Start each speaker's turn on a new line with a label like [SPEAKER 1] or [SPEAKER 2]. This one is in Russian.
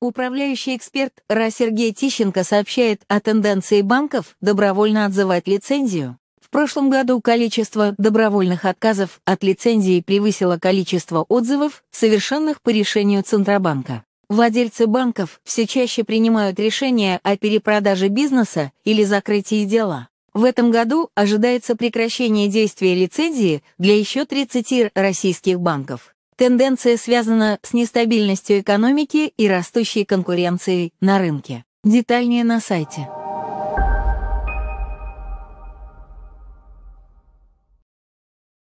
[SPEAKER 1] Управляющий эксперт Ра Сергей Тищенко сообщает о тенденции банков добровольно отзывать лицензию. В прошлом году количество добровольных отказов от лицензии превысило количество отзывов, совершенных по решению Центробанка. Владельцы банков все чаще принимают решения о перепродаже бизнеса или закрытии дела. В этом году ожидается прекращение действия лицензии для еще 30 российских банков. Тенденция связана с нестабильностью экономики и растущей конкуренцией на рынке. Детальнее на сайте.